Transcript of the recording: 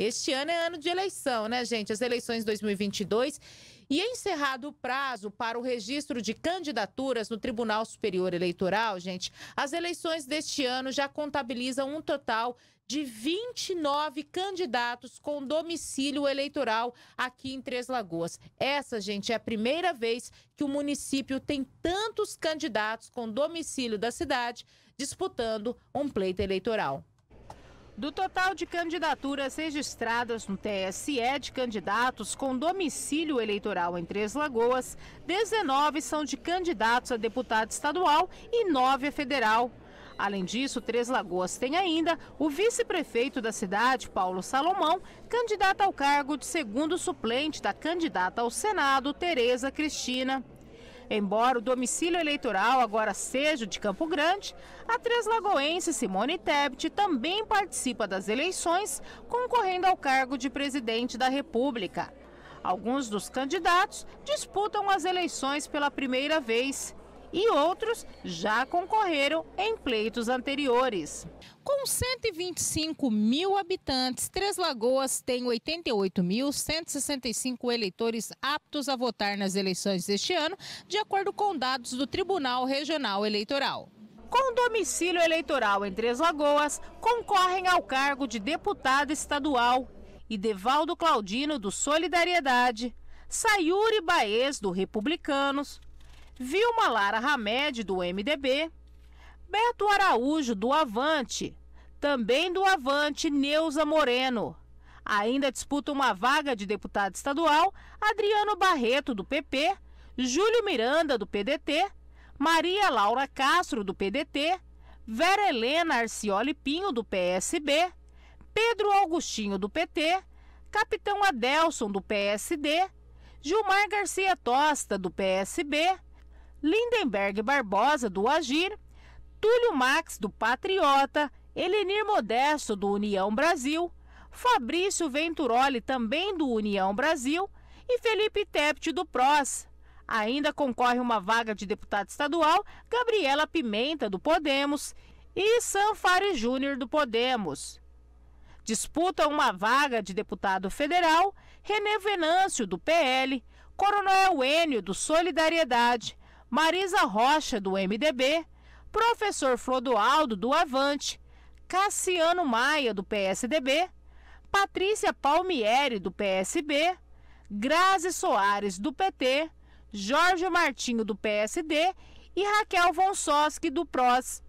Este ano é ano de eleição, né, gente? As eleições 2022 e encerrado o prazo para o registro de candidaturas no Tribunal Superior Eleitoral, gente, as eleições deste ano já contabilizam um total de 29 candidatos com domicílio eleitoral aqui em Três Lagoas. Essa, gente, é a primeira vez que o município tem tantos candidatos com domicílio da cidade disputando um pleito eleitoral. Do total de candidaturas registradas no TSE de candidatos com domicílio eleitoral em Três Lagoas, 19 são de candidatos a deputado estadual e 9 a federal. Além disso, Três Lagoas tem ainda o vice-prefeito da cidade, Paulo Salomão, candidato ao cargo de segundo suplente da candidata ao Senado, Tereza Cristina. Embora o domicílio eleitoral agora seja de Campo Grande, a Lagoense Simone Tebet também participa das eleições, concorrendo ao cargo de presidente da República. Alguns dos candidatos disputam as eleições pela primeira vez e outros já concorreram em pleitos anteriores. Com 125 mil habitantes, Três Lagoas tem 88.165 eleitores aptos a votar nas eleições deste ano, de acordo com dados do Tribunal Regional Eleitoral. Com domicílio eleitoral em Três Lagoas, concorrem ao cargo de deputado estadual Idevaldo Claudino, do Solidariedade, Sayuri Baez, do Republicanos, Vilma Lara Hamed, do MDB, Beto Araújo, do Avante, também do Avante, Neuza Moreno. Ainda disputa uma vaga de deputado estadual Adriano Barreto, do PP, Júlio Miranda, do PDT, Maria Laura Castro, do PDT, Vera Helena Arcioli Pinho, do PSB, Pedro Augustinho, do PT, Capitão Adelson, do PSD, Gilmar Garcia Tosta, do PSB, Lindenberg Barbosa, do Agir, Túlio Max, do Patriota, Elenir Modesto, do União Brasil, Fabrício Venturoli, também do União Brasil, e Felipe Tepte, do PROS. Ainda concorre uma vaga de deputado estadual Gabriela Pimenta, do Podemos, e Sanfari Júnior, do Podemos. Disputa uma vaga de deputado federal René Venâncio, do PL, Coronel Enio, do Solidariedade, Marisa Rocha, do MDB, professor Flodoaldo, do Avante, Cassiano Maia, do PSDB, Patrícia Palmieri, do PSB, Grazi Soares, do PT, Jorge Martinho, do PSD e Raquel Vonsoski, do PROS.